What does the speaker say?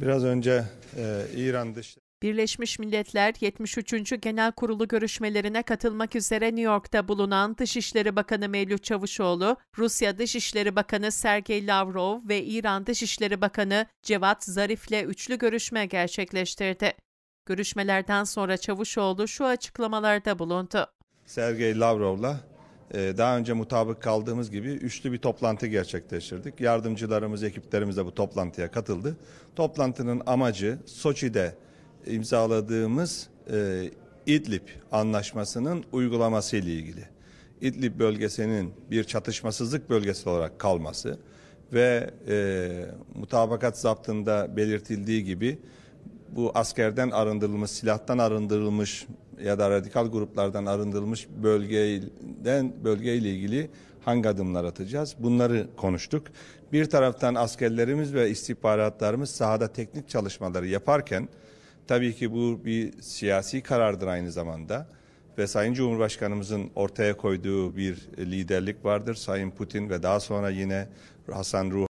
Biraz önce e, İran dışında Birleşmiş Milletler 73. Genel Kurulu görüşmelerine katılmak üzere New York'ta bulunan Dışişleri Bakanı Mevlüt Çavuşoğlu, Rusya Dışişleri Bakanı Sergey Lavrov ve İran Dışişleri Bakanı Cevat Zarif'le üçlü görüşme gerçekleştirdi. Görüşmelerden sonra Çavuşoğlu şu açıklamalarda bulundu. Sergey Lavrov'la ee, daha önce mutabık kaldığımız gibi üçlü bir toplantı gerçekleştirdik. Yardımcılarımız, ekiplerimiz de bu toplantıya katıldı. Toplantının amacı Soçi'de imzaladığımız e, İdlib anlaşmasının uygulaması ile ilgili. İdlib bölgesinin bir çatışmasızlık bölgesi olarak kalması ve e, mutabakat zaptında belirtildiği gibi bu askerden arındırılmış, silahtan arındırılmış ya da radikal gruplardan arındırılmış bölgeden bölgeyle ilgili hangi adımlar atacağız? Bunları konuştuk. Bir taraftan askerlerimiz ve istihbaratlarımız sahada teknik çalışmaları yaparken tabii ki bu bir siyasi karardır aynı zamanda ve Sayın Cumhurbaşkanımızın ortaya koyduğu bir liderlik vardır. Sayın Putin ve daha sonra yine Hasan Ruh